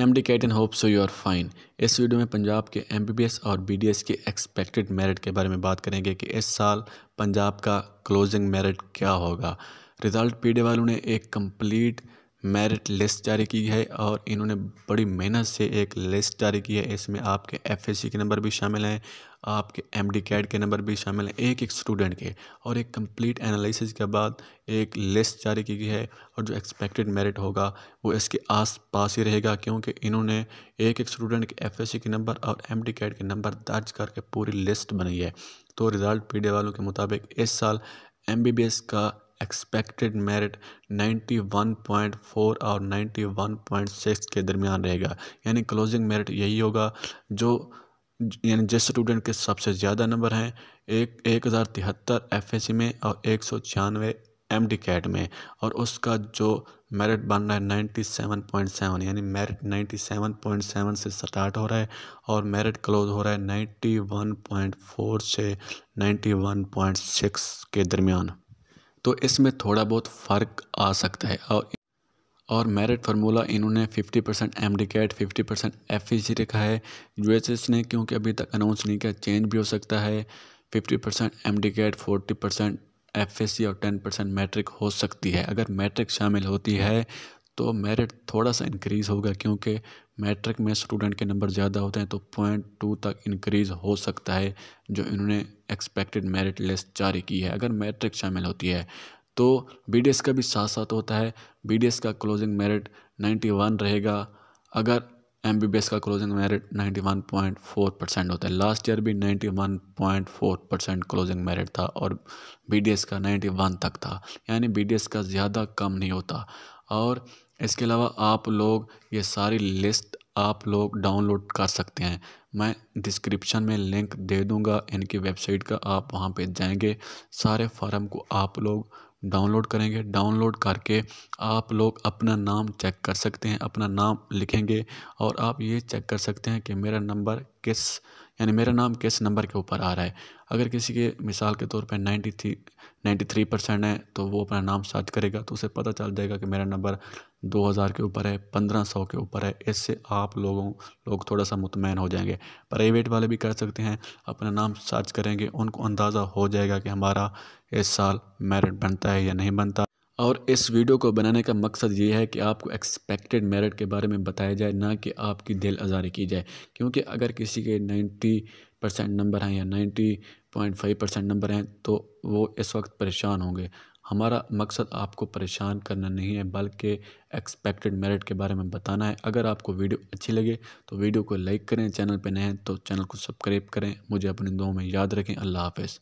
M D CAT and hope so you are fine इस video में पंजाब के M B B S और B D S के expected merit के बारे में बात करेंगे कि इस साल पंजाब का क्लोजिंग मेरिट क्या होगा रिज़ल्ट पी डी वालों ने एक कम्प्लीट मेरिट लिस्ट जारी की है और इन्होंने बड़ी मेहनत से एक लिस्ट जारी की है इसमें आपके एफ एस सी के नंबर भी शामिल हैं आपके एम डी कैड के नंबर भी शामिल हैं एक एक स्टूडेंट के और एक कंप्लीट एनालिसिस के बाद एक लिस्ट जारी की गई है और जो एक्सपेक्टेड मेरिट होगा वो इसके आस पास ही रहेगा क्योंकि इन्होंने एक एक स्टूडेंट के एफ एस सी के नंबर और एम डी कैड के नंबर दर्ज करके पूरी लिस्ट बनाई है तो रिज़ल्ट पी डी वालों के मुताबिक इस साल एम बी बी एस का एक्सपेक्टेड मेरिट 91.4 और 91.6 के दरमियान रहेगा यानी क्लोजिंग मेरिट यही होगा जो यानी जिस स्टूडेंट के सबसे ज़्यादा नंबर हैं एक एक हज़ार तिहत्तर एफ एस सी में और एक सौ छियानवे एम डी कैट में और उसका जो मेरिट बन रहा है नाइन्टी सेवन पॉइंट सेवन यानी merit ninety seven point seven से स्टार्ट हो रहा है और मेरिट क्लोज हो रहा है नाइन्टी वन पॉइंट फोर से नाइन्टी वन पॉइंट सिक्स के दरमियान तो इसमें थोड़ा बहुत फ़र्क आ सकता है और और मेरिट फार्मूला इन्होंने 50 percent M D CAT fifty percent F E C रखा है यू एस एस ने क्योंकि अभी तक अनाउंस नहीं किया चेंज भी हो सकता है fifty percent M D CAT forty percent F S C और टेन परसेंट मैट्रिक हो सकती है अगर मैट्रिक शामिल होती है तो मेरिट थोड़ा सा इंक्रीज़ होगा क्योंकि मैट्रिक में स्टूडेंट के नंबर ज़्यादा होते हैं तो पॉइंट टू तक इंक्रीज़ हो सकता है जो इन्होंने एक्सपेक्टेड मेरिट लिस्ट जारी की है अगर मैट्रिक शामिल होती है तो बी का भी साथ साथ होता है बी का क्लोजिंग मेरिट 91 रहेगा अगर एम का क्लोजिंग मेरिट 91.4 परसेंट होता है लास्ट ईयर भी 91.4 परसेंट क्लोजिंग मेरिट था और बी का 91 तक था यानी बी का ज़्यादा कम नहीं होता और इसके अलावा आप लोग ये सारी लिस्ट आप लोग डाउनलोड कर सकते हैं मैं डिस्क्रिप्शन में लिंक दे दूंगा इनकी वेबसाइट का आप वहाँ पे जाएंगे सारे फार्म को आप लोग डाउनलोड करेंगे डाउनलोड करके आप लोग अपना नाम चेक कर सकते हैं अपना नाम लिखेंगे और आप ये चेक कर सकते हैं कि मेरा नंबर किस यानी मेरा नाम किस नंबर के ऊपर आ रहा है अगर किसी के मिसाल के तौर पर ninety three ninety three percent है तो वो अपना नाम सर्च करेगा तो उसे पता चल जाएगा कि मेरा नंबर दो हज़ार के ऊपर है पंद्रह सौ के ऊपर है इससे आप लोगों लोग थोड़ा सा मुतमैन हो जाएंगे प्राइवेट वाले भी कर सकते हैं अपना नाम सर्च करेंगे उनको अंदाज़ा हो जाएगा कि हमारा इस साल मेरिट बनता है या नहीं बनता और इस वीडियो को बनाने का मकसद ये है कि आपको एक्सपेक्टेड मेरिट के बारे में बताया जाए ना कि आपकी दिल आज़ारी की जाए क्योंकि अगर किसी के 90 परसेंट नंबर हैं या 90.5 परसेंट नंबर हैं तो वो इस वक्त परेशान होंगे हमारा मकसद आपको परेशान करना नहीं है बल्कि एक्सपेक्टेड मेरिट के बारे में बताना है अगर आपको वीडियो अच्छी लगे तो वीडियो को लाइक करें चैनल पर नए हैं तो चैनल को सब्सक्राइब करें मुझे अपने दो में याद रखें अल्लाह हाफ़